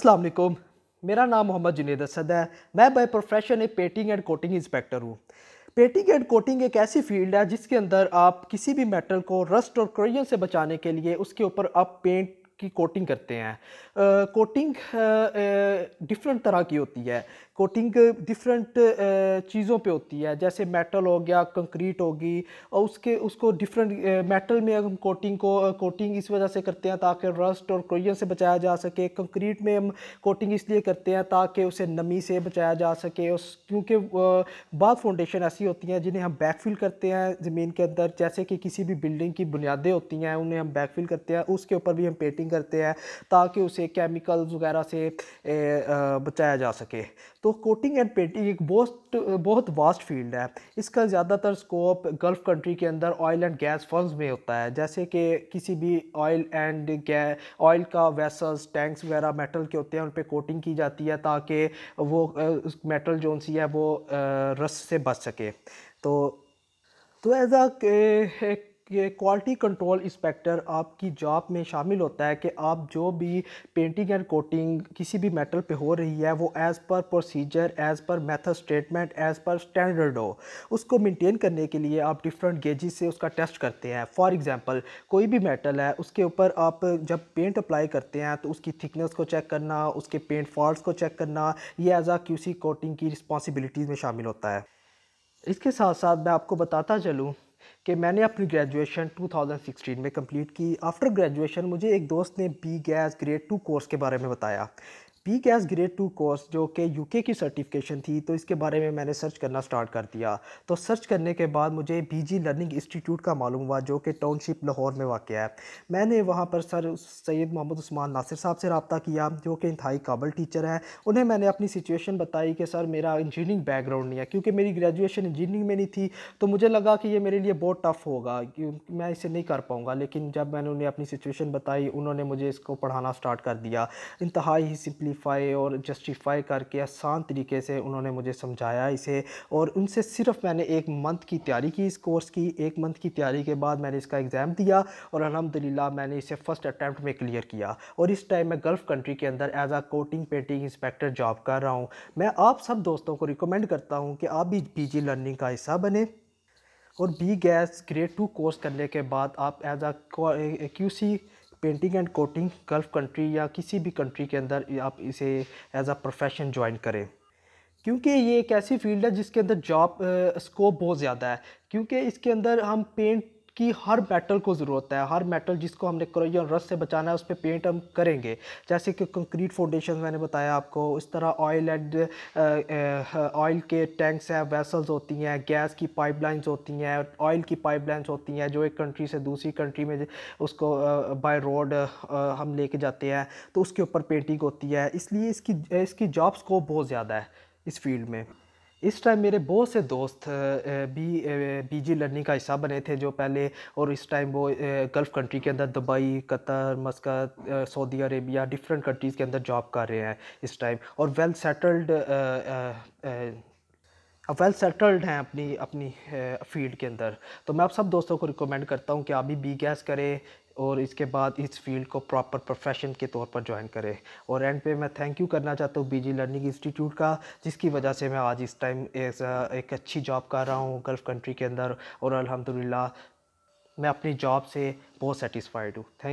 असलम मेरा नाम मोहम्मद जुनेद असद है मैं बाय प्रोफेशन एक पेंटिंग एंड कोटिंग इंस्पेक्टर हूँ पेंटिंग एंड कोटिंग एक ऐसी फील्ड है जिसके अंदर आप किसी भी मेटल को रस्ट और क्रोयन से बचाने के लिए उसके ऊपर आप पेंट की कोटिंग करते हैं कोटिंग डिफरेंट तरह की होती है कोटिंग डिफरेंट चीज़ों पे होती है जैसे मेटल हो गया कंक्रीट होगी और उसके उसको डिफरेंट मेटल में हम कोटिंग को कोटिंग इस वजह से करते हैं ताकि रस्ट और क्रोइन से बचाया जा सके कंक्रीट में हम कोटिंग इसलिए करते हैं ताकि उसे नमी से बचाया जा सके उस क्योंकि बाद फाउंडेशन ऐसी होती हैं जिन्हें हम बैकफिल करते हैं ज़मीन के अंदर जैसे कि किसी भी बिल्डिंग की बुनियादें होती हैं उन्हें हम बैकफिल करते हैं उसके ऊपर भी हम पेंटिंग करते हैं ताकि उसे केमिकल्स वगैरह से बचाया जा सके तो कोटिंग एंड पेंटिंग एक बहुत बहुत वास्ट फील्ड है इसका ज़्यादातर स्कोप गल्फ़ कंट्री के अंदर ऑयल एंड गैस फंड्स में होता है जैसे कि किसी भी ऑयल एंड ऑयल का वेसल्स टैंक्स वगैरह मेटल के होते हैं उन पर कोटिंग की जाती है ताकि वो मेटल जो सी है वो रस से बच सके तो तो एज अ ये क्वालिटी कंट्रोल इंस्पेक्टर आपकी जॉब में शामिल होता है कि आप जो भी पेंटिंग एंड कोटिंग किसी भी मेटल पे हो रही है वो as per procedure as per method statement as per standard हो उसको मेंटेन करने के लिए आप डिफरेंट गेजेस से उसका टेस्ट करते हैं फॉर एग्जांपल कोई भी मेटल है उसके ऊपर आप जब पेंट अप्लाई करते हैं तो उसकी थिकनेस को चेक करना उसके पेंट फॉल्ट को चेक करना ये एज आ क्यूसी कोटिंग की रिस्पॉन्सिबिलिटीज़ में शामिल होता है इसके साथ साथ मैं आपको बताता चलूँ कि मैंने अपनी ग्रेजुएशन 2016 में कंप्लीट की आफ्टर ग्रेजुएशन मुझे एक दोस्त ने B gas grade two course के बारे में बताया P gas grade two course जो कि यूके की सर्टिफिकेशन थी तो इसके बारे में मैंने सर्च करना स्टार्ट कर दिया तो सर्च करने के बाद मुझे बीजी लर्निंग इंस्टीट्यूट का मालूम हुआ जो कि टाउनशिप लाहौर में वाक़ है मैंने वहाँ पर सर सैयद मोहम्मद उस्मान नासिर साहब से रबता किया जो कि इंतहाई काबल टीचर हैं उन्हें मैंने अपनी सिचुएशन बताई कि सर मेरा इंजीनियरिंग बैकग्राउंड नहीं है क्योंकि मेरी ग्रेजुएशन इंजीनियरिंग में नहीं थी तो मुझे लगा कि ये मेरे लिए बहुत टफ़ होगा क्योंकि मैं इसे नहीं कर पाऊँगा लेकिन जब मैंने उन्हें अपनी सिचुएशन बताई उन्होंने मुझे इसको पढ़ाना स्टार्ट कर दिया इंतहाई ही सिंपली सिंप्लीफाई और जस्टिफाई करके आसान तरीके से उन्होंने मुझे समझाया इसे और उनसे सिर्फ मैंने एक मंथ की तैयारी की इस कोर्स की एक मंथ की तैयारी के बाद मैंने इसका एग्ज़ाम दिया और अलहमदिल्ला मैंने इसे फ़र्स्ट अटैम्प्ट में क्लियर किया और इस टाइम मैं गल्फ़ कंट्री के अंदर as a coating painting inspector job कर रहा हूँ मैं आप सब दोस्तों को रिकमेंड करता हूँ कि आप भी पी लर्निंग का हिस्सा बने और B gas grade two course करने के बाद आप as a Q C painting and coating gulf country या किसी भी कंट्री के अंदर आप इसे एज अ प्रोफेशन ज्वाइन करें क्योंकि ये एक ऐसी फील्ड है जिसके अंदर जॉब स्कोप बहुत ज़्यादा है क्योंकि इसके अंदर हम पेंट कि हर मेटल को ज़रूरत है हर मेटल जिसको हमने क्रोजन रस से बचाना है उस पर पेंट हम करेंगे जैसे कि कंक्रीट फाउंडेशन मैंने बताया आपको इस तरह ऑयल एंड ऑयल के टैंक्स हैं वेसल्स होती हैं गैस की पाइपलाइंस होती हैं ऑयल की पाइपलाइंस होती हैं जो एक कंट्री से दूसरी कंट्री में उसको बाय uh, रोड uh, हम लेके जाते हैं तो उसके ऊपर पेंटिंग होती है इसलिए इसकी इसकी जॉब स्कोप बहुत ज़्यादा है इस फील्ड में इस टाइम मेरे बहुत से दोस्त भी बीजी लर्निंग का हिस्सा बने थे जो पहले और इस टाइम वो गल्फ़ कंट्री के अंदर Dubai Qatar Muscat Saudi Arabia different countries के अंदर जॉब कर रहे हैं इस टाइम और वेल सेटल्ड वेल सेटल्ड हैं अपनी अपनी फील्ड के अंदर तो मैं आप सब दोस्तों को रिकमेंड करता हूँ कि आप भी बी गैस करें और इसके बाद इस फील्ड को प्रॉपर प्रोफेशन के तौर पर ज्वाइन करें और एंड पे मैं थैंक यू करना चाहता हूँ बीजी लर्निंग इंस्टीट्यूट का जिसकी वजह से मैं आज इस टाइम एक अच्छी जॉब कर रहा हूँ गल्फ़ कंट्री के अंदर और अलहमदिल्ला मैं अपनी जॉब से बहुत सेटिस्फाइड हूँ थैंक